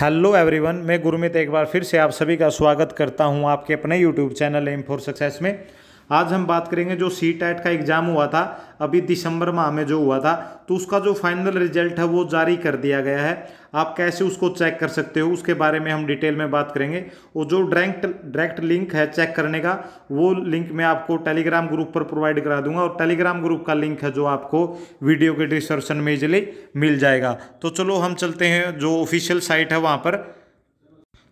hello everyone मैं गुरुमित एक बार फिर से आप सभी का स्वागत करता हूं आपके अपने YouTube channel M for success में आज हम बात करेंगे जो सी टैट का एग्ज़ाम हुआ था अभी दिसंबर माह में जो हुआ था तो उसका जो फाइनल रिजल्ट है वो जारी कर दिया गया है आप कैसे उसको चेक कर सकते हो उसके बारे में हम डिटेल में बात करेंगे और जो डायरेक्ट डायरेक्ट लिंक है चेक करने का वो लिंक मैं आपको टेलीग्राम ग्रुप पर प्रोवाइड करा दूंगा और टेलीग्राम ग्रुप का लिंक है जो आपको वीडियो के डिस्क्रिप्शन में इजिली मिल जाएगा तो चलो हम चलते हैं जो ऑफिशियल साइट है वहाँ पर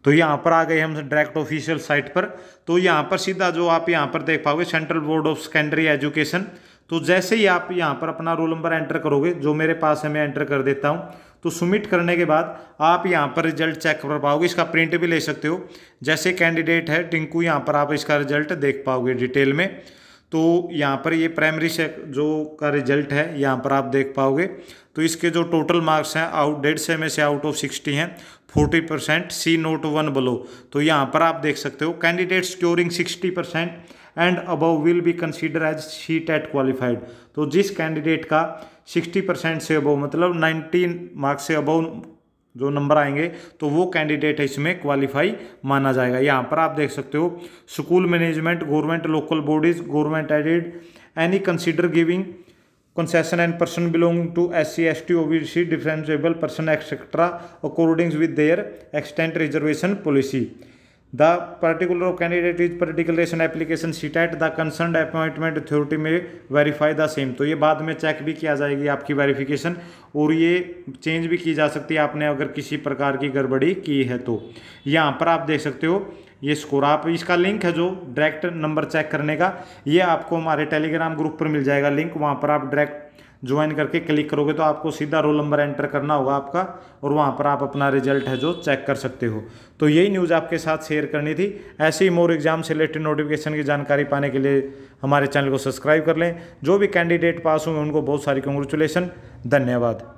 तो यहाँ पर आ गए हम डायरेक्ट ऑफिशियल साइट पर तो यहाँ पर सीधा जो आप यहाँ पर देख पाओगे Central Board of Secondary Education तो जैसे ही आप यहाँ पर अपना रोल नंबर एंटर करोगे जो मेरे पास है मैं एंटर कर देता हूँ तो सबमिट करने के बाद आप यहाँ पर रिजल्ट चेक कर पाओगे इसका प्रिंट भी ले सकते हो जैसे कैंडिडेट है टिंकू यहाँ पर आप इसका रिजल्ट देख पाओगे डिटेल में तो यहाँ पर ये प्राइमरी से जो का रिजल्ट है यहाँ पर आप देख पाओगे तो इसके जो टोटल मार्क्स हैं आउट डेढ़ सौ में से आउट ऑफ सिक्सटी हैं forty percent see note one below तो यहाँ पर आप देख सकते हो candidate scoring sixty percent and above will be consider as C TET qualified तो जिस कैंडिडेट का सिक्सटी परसेंट से अबव मतलब नाइन्टीन मार्क्स से अबव जो नंबर आएंगे तो वो कैंडिडेट है इसमें क्वालिफाई माना जाएगा यहाँ पर आप देख सकते हो school management government local bodies government aided any consider giving concession and person belong to S C S T O B C differently abled person etcetera according with their extent reservation policy the particular of candidate is particular application seat at the concern appointment authority में verify the same तो ये बाद में check भी किया जाएगी आपकी verification और ये चेंज भी की जा सकती है आपने अगर किसी प्रकार की गड़बड़ी की है तो यहाँ पर आप देख सकते हो ये स्कोर आप इसका लिंक है जो डायरेक्ट नंबर चेक करने का ये आपको हमारे टेलीग्राम ग्रुप पर मिल जाएगा लिंक वहाँ पर आप डायरेक्ट ज्वाइन करके क्लिक करोगे तो आपको सीधा रोल नंबर एंटर करना होगा आपका और वहाँ पर आप अपना रिजल्ट है जो चेक कर सकते हो तो यही न्यूज़ आपके साथ शेयर करनी थी ऐसे ही मोर एग्जाम से रिलेटेड नोटिफिकेशन की जानकारी पाने के लिए हमारे चैनल को सब्सक्राइब कर लें जो भी कैंडिडेट पास हुए उनको बहुत सारी कंग्रेचुलेसन धन्यवाद